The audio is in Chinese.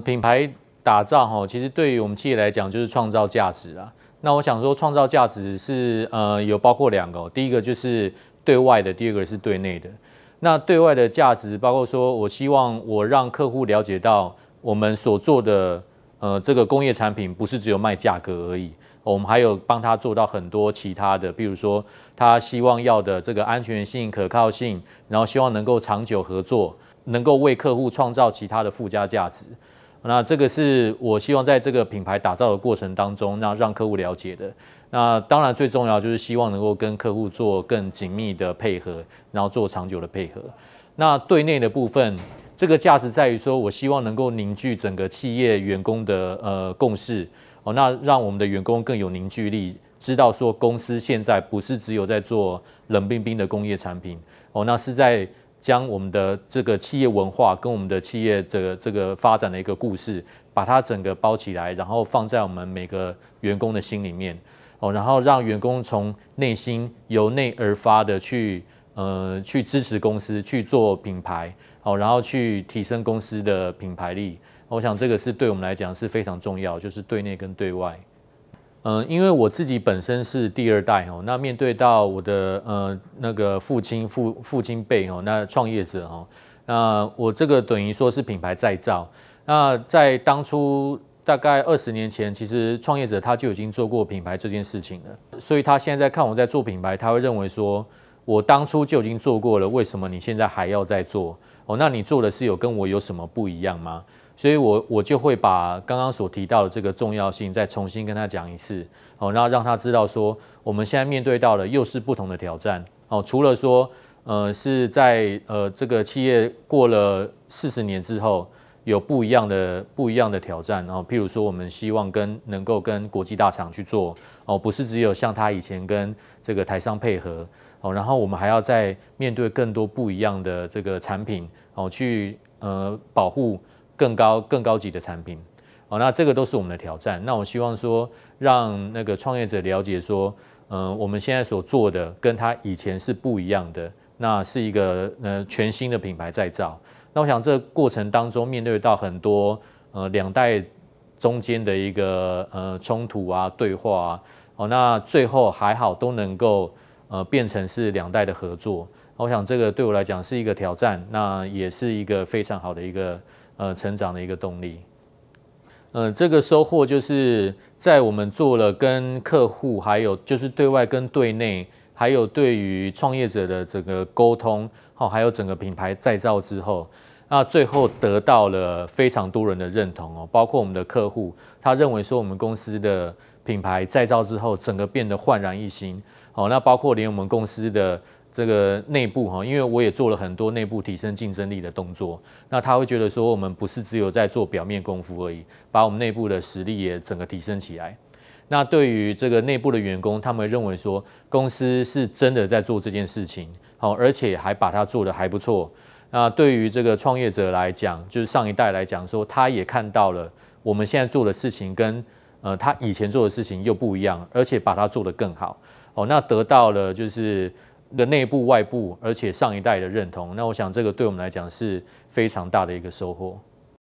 品牌打造哈，其实对于我们企业来讲就是创造价值啊。那我想说，创造价值是呃有包括两个，第一个就是对外的，第二个是对内的。那对外的价值包括说我希望我让客户了解到我们所做的呃这个工业产品不是只有卖价格而已，我们还有帮他做到很多其他的，比如说他希望要的这个安全性、可靠性，然后希望能够长久合作，能够为客户创造其他的附加价值。那这个是我希望在这个品牌打造的过程当中，那让客户了解的。那当然最重要就是希望能够跟客户做更紧密的配合，然后做长久的配合。那对内的部分，这个价值在于说我希望能够凝聚整个企业员工的呃共识哦，那让我们的员工更有凝聚力，知道说公司现在不是只有在做冷冰冰的工业产品哦，那是在。将我们的这个企业文化跟我们的企业这个这个发展的一个故事，把它整个包起来，然后放在我们每个员工的心里面，哦，然后让员工从内心由内而发的去呃去支持公司去做品牌，哦，然后去提升公司的品牌力。我想这个是对我们来讲是非常重要，就是对内跟对外。嗯，因为我自己本身是第二代哦，那面对到我的呃那个父亲父父亲辈哦，那创业者哦，那我这个等于说是品牌再造。那在当初大概二十年前，其实创业者他就已经做过品牌这件事情了，所以他现在看我在做品牌，他会认为说我当初就已经做过了，为什么你现在还要再做？哦，那你做的是有跟我有什么不一样吗？所以，我我就会把刚刚所提到的这个重要性再重新跟他讲一次，哦，然后让他知道说，我们现在面对到的又是不同的挑战。哦，除了说，呃，是在呃这个企业过了四十年之后。有不一样的不一样的挑战，然后譬如说，我们希望跟能够跟国际大厂去做哦，不是只有像他以前跟这个台商配合哦，然后我们还要在面对更多不一样的这个产品哦，去呃保护更高更高级的产品哦，那这个都是我们的挑战。那我希望说，让那个创业者了解说，嗯，我们现在所做的跟他以前是不一样的，那是一个呃全新的品牌再造。那我想，这个过程当中面对到很多呃两代中间的一个呃冲突啊、对话啊，哦，那最后还好都能够呃变成是两代的合作。我想这个对我来讲是一个挑战，那也是一个非常好的一个呃成长的一个动力。嗯，这个收获就是在我们做了跟客户，还有就是对外跟对内。还有对于创业者的整个沟通，好，还有整个品牌再造之后，那最后得到了非常多人的认同哦，包括我们的客户，他认为说我们公司的品牌再造之后，整个变得焕然一新哦。那包括连我们公司的这个内部哈，因为我也做了很多内部提升竞争力的动作，那他会觉得说我们不是只有在做表面功夫而已，把我们内部的实力也整个提升起来。那对于这个内部的员工，他们认为说公司是真的在做这件事情，好，而且还把它做得还不错。那对于这个创业者来讲，就是上一代来讲说，他也看到了我们现在做的事情跟呃他以前做的事情又不一样，而且把它做得更好。哦，那得到了就是的内部、外部，而且上一代的认同。那我想这个对我们来讲是非常大的一个收获。